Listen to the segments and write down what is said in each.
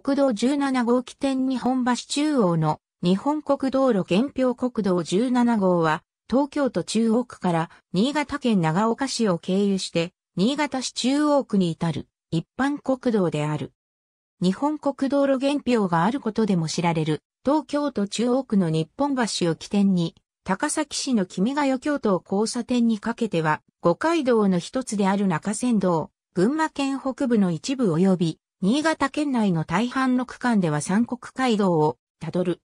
国道17号起点日本橋中央の日本国道路原表国道17号は東京都中央区から新潟県長岡市を経由して新潟市中央区に至る一般国道である。日本国道路原表があることでも知られる東京都中央区の日本橋を起点に高崎市の君が代京都交差点にかけては五街道の一つである中山道、群馬県北部の一部及び新潟県内の大半の区間では三国街道をたどる。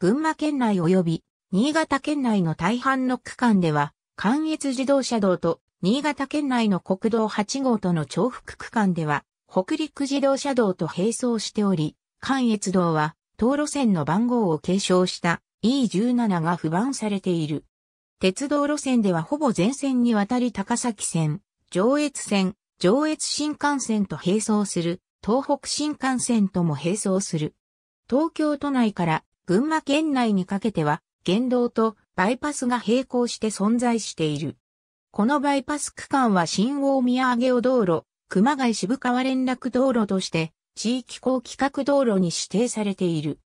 群馬県内及び新潟県内の大半の区間では、関越自動車道と新潟県内の国道8号との重複区間では、北陸自動車道と並走しており、関越道は、道路線の番号を継承した E17 が不番されている。鉄道路線ではほぼ全線にわたり高崎線、上越線、上越新幹線と並走する東北新幹線とも並走する。東京都内から群馬県内にかけては、原道とバイパスが並行して存在している。このバイパス区間は新大宮上尾道路、熊谷渋川連絡道路として、地域高規格道路に指定されている。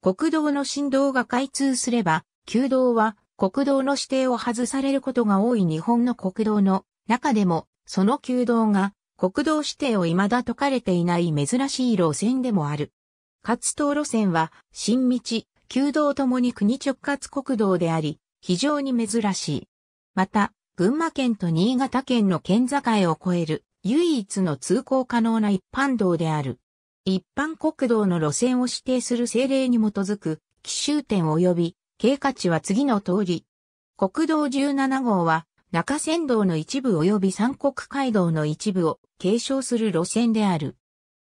国道の振動が開通すれば、旧道は国道の指定を外されることが多い日本の国道の中でも、その旧道が国道指定を未だ解かれていない珍しい路線でもある。活動路線は、新道、旧道ともに国直轄国道であり、非常に珍しい。また、群馬県と新潟県の県境を越える唯一の通行可能な一般道である。一般国道の路線を指定する政令に基づく、奇襲点及び、経過値は次の通り。国道17号は、中山道の一部及び三国街道の一部を継承する路線である。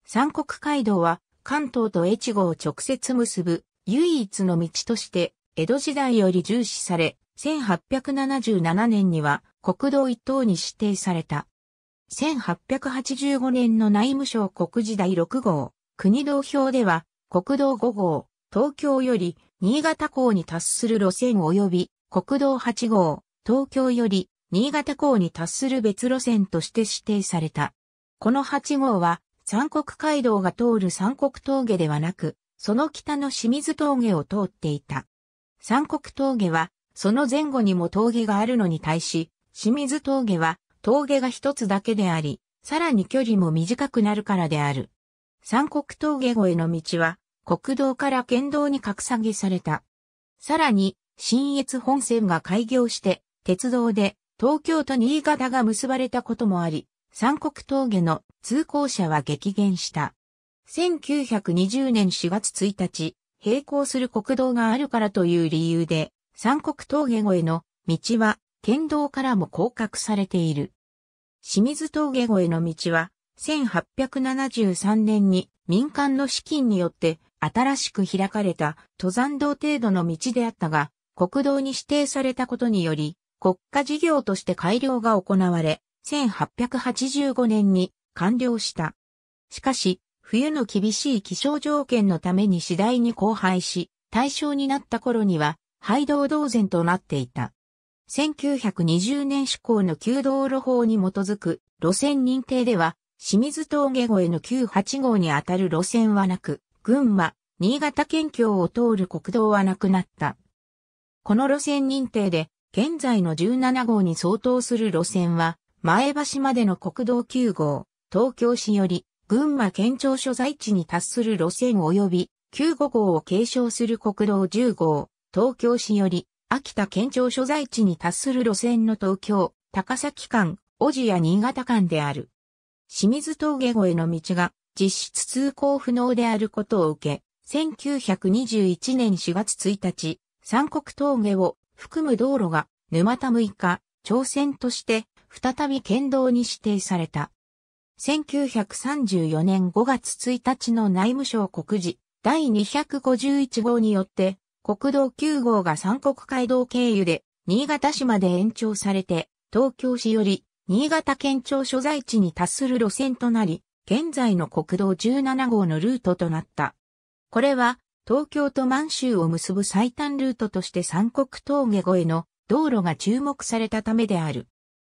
三国街道は関東と越後を直接結ぶ唯一の道として江戸時代より重視され、1877年には国道一等に指定された。1885年の内務省国時代6号、国道表では国道5号、東京より新潟港に達する路線及び国道8号、東京より新潟港に達する別路線として指定された。この8号は三国街道が通る三国峠ではなく、その北の清水峠を通っていた。三国峠は、その前後にも峠があるのに対し、清水峠は峠が一つだけであり、さらに距離も短くなるからである。三国峠越えの道は、国道から県道に格下げされた。さらに、新越本線が開業して、鉄道で東京と新潟が結ばれたこともあり、三国峠の通行者は激減した。1920年4月1日、並行する国道があるからという理由で、三国峠越えの道は県道からも降格されている。清水峠越えの道は、1873年に民間の資金によって新しく開かれた登山道程度の道であったが、国道に指定されたことにより、国家事業として改良が行われ、1885年に完了した。しかし、冬の厳しい気象条件のために次第に荒廃し、対象になった頃には、廃道同然となっていた。1920年施行の旧道路法に基づく路線認定では、清水峠越えの9 8号にあたる路線はなく、群馬、新潟県境を通る国道はなくなった。この路線認定で現在の17号に相当する路線は、前橋までの国道9号、東京市より、群馬県庁所在地に達する路線及び、95号を継承する国道10号、東京市より、秋田県庁所在地に達する路線の東京、高崎間、小路や新潟間である。清水峠越えの道が実質通行不能であることを受け、1921年4月1日、三国峠を含む道路が沼田6日、朝鮮として再び県道に指定された。1934年5月1日の内務省告示第251号によって国道9号が三国街道経由で新潟市まで延長されて東京市より新潟県庁所在地に達する路線となり現在の国道17号のルートとなった。これは東京と満州を結ぶ最短ルートとして三国峠越えの道路が注目されたためである。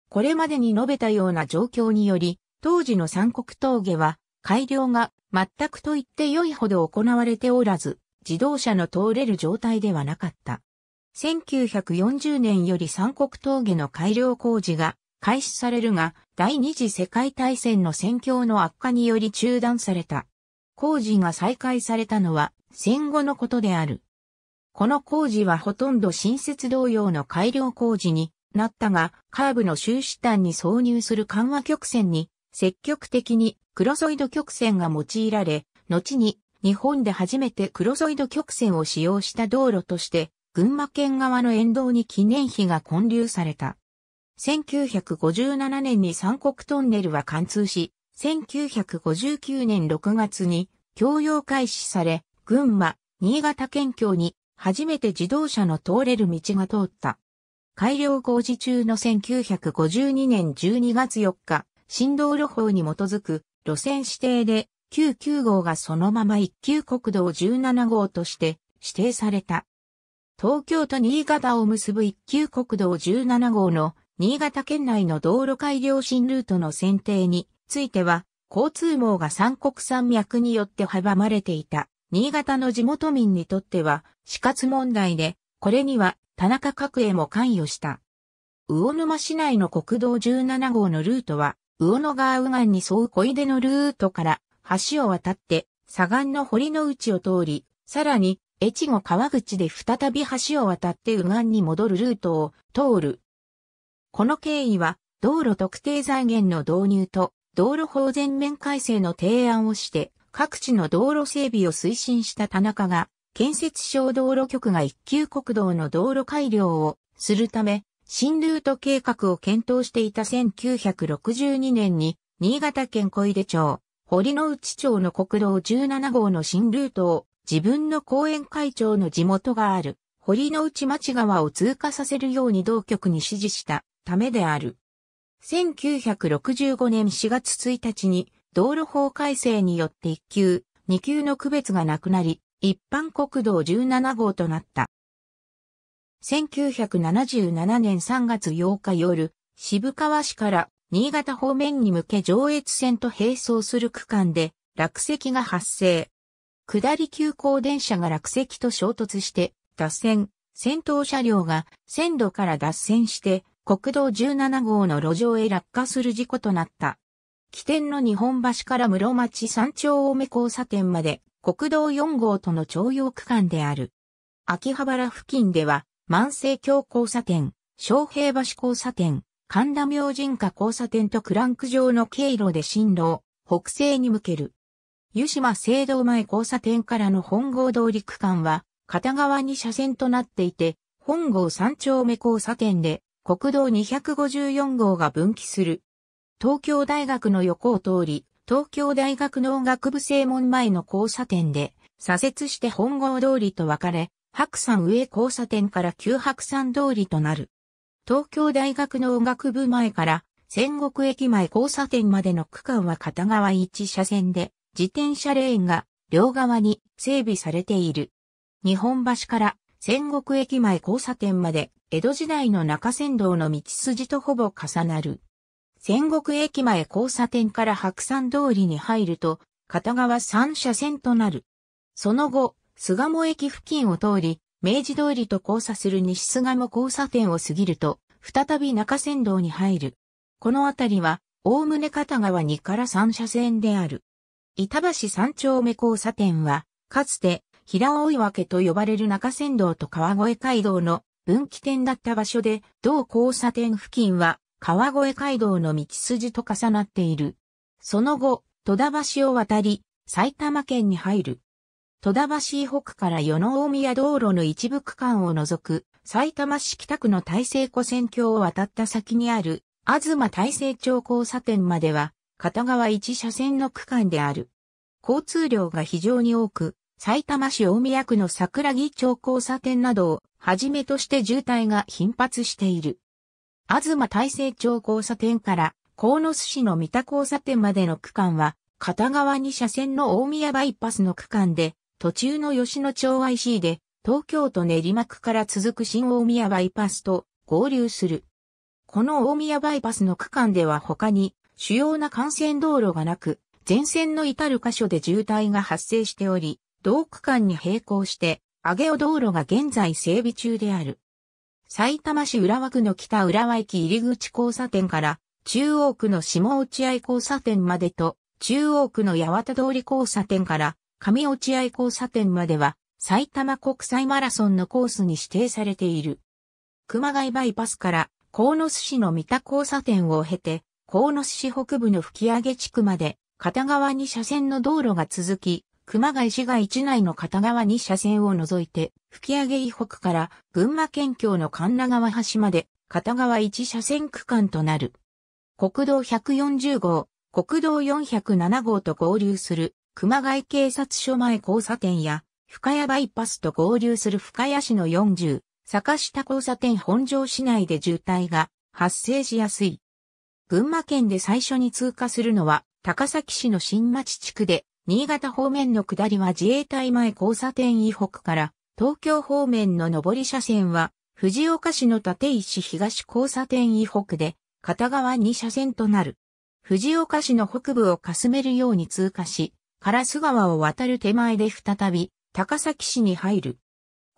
これまでに述べたような状況により、当時の三国峠は改良が全くと言って良いほど行われておらず、自動車の通れる状態ではなかった。1940年より三国峠の改良工事が開始されるが、第二次世界大戦の戦況の悪化により中断された。工事が再開されたのは戦後のことである。この工事はほとんど新設同様の改良工事になったが、カーブの終止端に挿入する緩和曲線に積極的にクロソイド曲線が用いられ、後に日本で初めてクロソイド曲線を使用した道路として、群馬県側の沿道に記念碑が建立された。1957年に三国トンネルは貫通し、1959年6月に共用開始され、群馬、新潟県境に初めて自動車の通れる道が通った。改良工事中の1952年12月4日、新道路法に基づく路線指定で99号がそのまま一級国道17号として指定された。東京と新潟を結ぶ一級国道17号の新潟県内の道路改良新ルートの選定については交通網が三国山脈によって阻まれていた。新潟の地元民にとっては死活問題で、これには田中角栄も関与した。魚沼市内の国道17号のルートは、魚野川右岸に沿う小出のルートから橋を渡って左岸の堀の内を通り、さらに越後川口で再び橋を渡って右岸に戻るルートを通る。この経緯は道路特定財源の導入と道路法全面改正の提案をして各地の道路整備を推進した田中が、建設省道路局が一級国道の道路改良をするため、新ルート計画を検討していた1962年に、新潟県小出町、堀之内町の国道17号の新ルートを、自分の公園会長の地元がある、堀之内町川を通過させるように同局に指示したためである。1965年4月1日に、道路法改正によって1級、2級の区別がなくなり、一般国道17号となった。1977年3月8日夜、渋川市から新潟方面に向け上越線と並走する区間で落石が発生。下り急行電車が落石と衝突して、脱線、先頭車両が線路から脱線して国道17号の路上へ落下する事故となった。起点の日本橋から室町頂丁目交差点まで国道4号との徴用区間である。秋葉原付近では、万世橋交差点、昌平橋交差点、神田明神家交差点とクランク上の経路で進路を北西に向ける。湯島聖堂前交差点からの本郷通り区間は、片側に車線となっていて、本郷三丁目交差点で国道254号が分岐する東京大学の横を通り、東京大学農学部正門前の交差点で、左折して本郷通りと分かれ、白山上交差点から旧白山通りとなる。東京大学農学部前から戦国駅前交差点までの区間は片側1車線で、自転車レーンが両側に整備されている。日本橋から戦国駅前交差点まで江戸時代の中仙道の道筋とほぼ重なる。戦国駅前交差点から白山通りに入ると、片側3車線となる。その後、菅鴨駅付近を通り、明治通りと交差する西菅鴨交差点を過ぎると、再び中山道に入る。この辺りは、おおむね片側2から3車線である。板橋三丁目交差点は、かつて、平追分けと呼ばれる中山道と川越街道の分岐点だった場所で、同交差点付近は川越街道の道筋と重なっている。その後、戸田橋を渡り、埼玉県に入る。戸田橋北から与野大宮道路の一部区間を除く、埼玉市北区の大成湖線橋を渡った先にある、東大成町交差点までは、片側一車線の区間である。交通量が非常に多く、埼玉市大宮区の桜木町交差点などをはじめとして渋滞が頻発している。東大成町交差点から鴻巣市の三田交差点までの区間は、片側2車線の大宮バイパスの区間で、途中の吉野町 IC で、東京都練馬区から続く新大宮バイパスと合流する。この大宮バイパスの区間では他に、主要な幹線道路がなく、全線の至る箇所で渋滞が発生しており、同区間に並行して、上尾道路が現在整備中である。埼玉市浦和区の北浦和駅入口交差点から中央区の下落合交差点までと中央区の八幡通り交差点から上落合交差点までは埼玉国際マラソンのコースに指定されている。熊谷バイパスから鴻巣市の三田交差点を経て、鴻巣市北部の吹上地区まで片側に車線の道路が続き、熊谷市街地内の片側2車線を除いて、吹上以北から群馬県境の神奈川橋まで片側1車線区間となる。国道140号、国道407号と合流する熊谷警察署前交差点や、深谷バイパスと合流する深谷市の40、坂下交差点本庄市内で渋滞が発生しやすい。群馬県で最初に通過するのは、高崎市の新町地区で、新潟方面の下りは自衛隊前交差点以北から、東京方面の上り車線は、藤岡市の立石東交差点以北で、片側2車線となる。藤岡市の北部をかすめるように通過し、烏川を渡る手前で再び、高崎市に入る。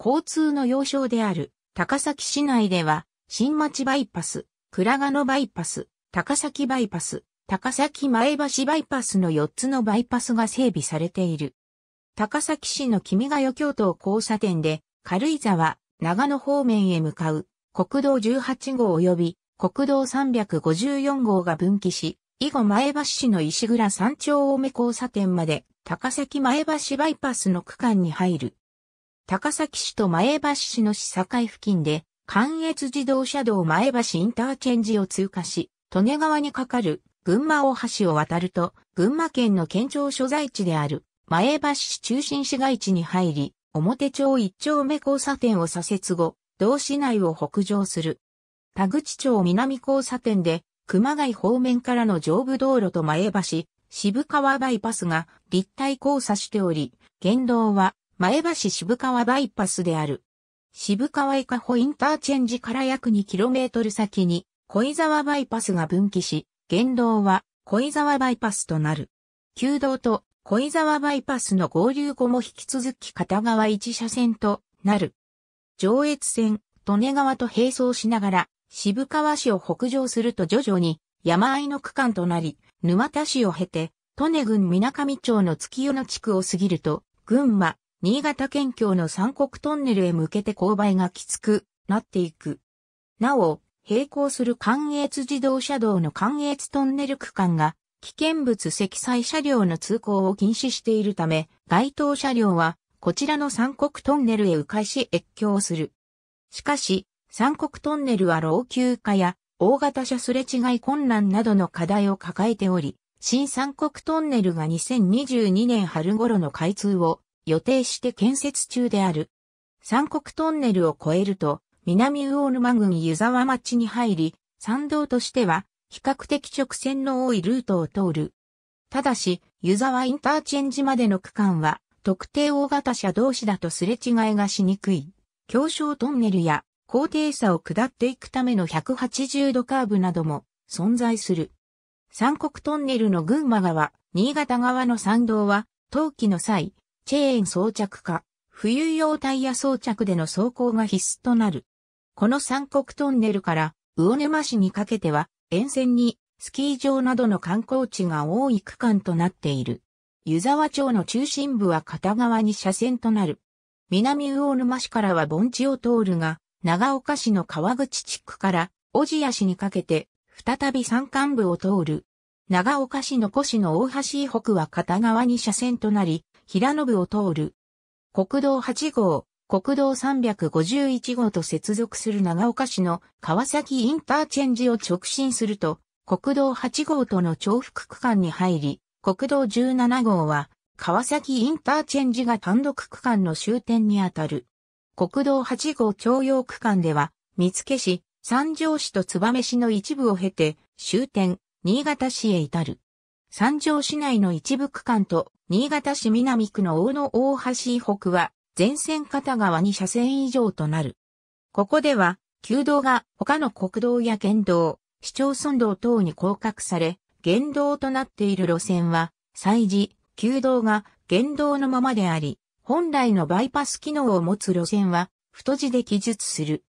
交通の要衝である、高崎市内では、新町バイパス、倉賀野バイパス、高崎バイパス、高崎前橋バイパスの4つのバイパスが整備されている。高崎市の君が代京都交差点で、軽井沢、長野方面へ向かう、国道18号及び国道354号が分岐し、以後前橋市の石倉山頂大目交差点まで高崎前橋バイパスの区間に入る。高崎市と前橋市の市境付近で、関越自動車道前橋インターチェンジを通過し、利根川に架かる群馬大橋を渡ると、群馬県の県庁所在地である、前橋市中心市街地に入り、表町一丁目交差点を左折後、同市内を北上する。田口町南交差点で、熊谷方面からの上部道路と前橋、渋川バイパスが立体交差しており、県道は前橋渋川バイパスである。渋川伊香保インターチェンジから約 2km 先に小井沢バイパスが分岐し、現道は小井沢バイパスとなる。旧道と小井沢バイパスの合流後も引き続き片側一車線となる。上越線、利根川と並走しながら、渋川市を北上すると徐々に山あいの区間となり、沼田市を経て、利根郡水上町の月夜野地区を過ぎると、群馬、新潟県境の三国トンネルへ向けて勾配がきつくなっていく。なお、並行する関越自動車道の関越トンネル区間が、危険物積載車両の通行を禁止しているため、該当車両は、こちらの三国トンネルへ迂回し越境する。しかし、三国トンネルは老朽化や大型車すれ違い困難などの課題を抱えており、新三国トンネルが2022年春頃の開通を予定して建設中である。三国トンネルを越えると、南魚沼郡湯沢町に入り、参道としては比較的直線の多いルートを通る。ただし、湯沢インターチェンジまでの区間は特定大型車同士だとすれ違いがしにくい。狭小トンネルや高低差を下っていくための180度カーブなども存在する。三国トンネルの群馬側、新潟側の参道は、冬季の際、チェーン装着か、冬用タイヤ装着での走行が必須となる。この三国トンネルから魚沼市にかけては沿線にスキー場などの観光地が多い区間となっている。湯沢町の中心部は片側に車線となる。南魚沼市からは盆地を通るが、長岡市の川口地区から小千谷市にかけて再び山間部を通る。長岡市の古市の大橋以北は片側に車線となり、平野部を通る。国道8号、国道351号と接続する長岡市の川崎インターチェンジを直進すると、国道8号との重複区間に入り、国道17号は川崎インターチェンジが単独区間の終点にあたる。国道8号徴用区間では、見附市、三条市と燕市の一部を経て、終点、新潟市へ至る。三条市内の一部区間と、新潟市南区の大野大橋北は、全線片側2車線以上となる。ここでは、旧道が他の国道や県道、市町村道等に降格され、原道となっている路線は、祭事、旧道が原道のままであり、本来のバイパス機能を持つ路線は、太字で記述する。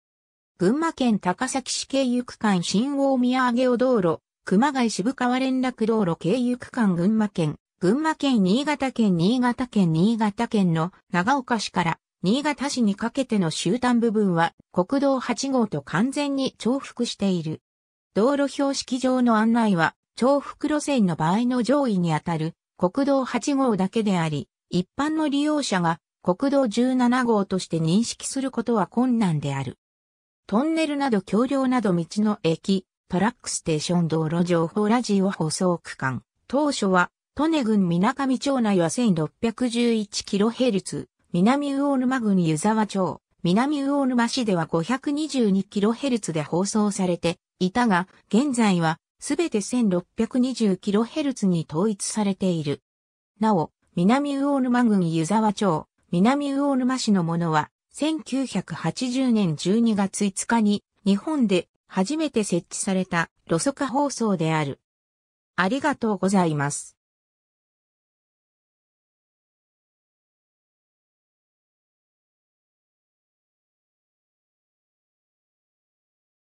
群馬県高崎市経由区間新大宮上尾道路、熊谷渋川連絡道路経由区間群馬県群馬県新潟県新潟県新潟県の長岡市から新潟市にかけての終端部分は国道8号と完全に重複している。道路標識上の案内は重複路線の場合の上位にあたる国道8号だけであり、一般の利用者が国道17号として認識することは困難である。トンネルなど橋梁など道の駅、トラックステーション道路情報ラジオ放送区間。当初は利根郡水上町内は 1611kHz、南魚沼郡湯沢町、南魚沼市では 522kHz で放送されていたが、現在はすべて 1620kHz に統一されている。なお、南魚沼郡湯沢町、南魚沼市のものは、1980年12月5日に日本で初めて設置された路側放送である。ありがとうございます。